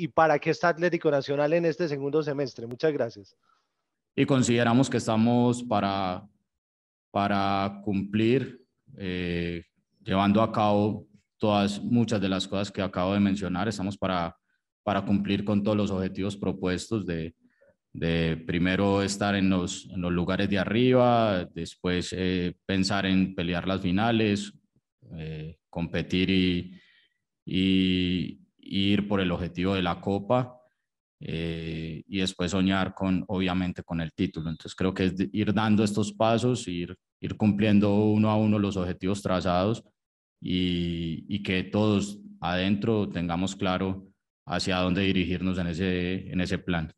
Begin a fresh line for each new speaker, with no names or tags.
y para qué está Atlético Nacional en este segundo semestre. Muchas gracias.
Y consideramos que estamos para, para cumplir, eh, llevando a cabo todas, muchas de las cosas que acabo de mencionar. Estamos para, para cumplir con todos los objetivos propuestos de, de primero estar en los, en los, lugares de arriba, después eh, pensar en pelear las finales, eh, competir y, ir por el objetivo de la Copa eh, y después soñar con, obviamente, con el título. Entonces creo que es ir dando estos pasos, ir, cumpliendo uno a uno los objetivos trazados y, y que todos adentro tengamos claro hacia dónde dirigirnos en ese, en ese plan.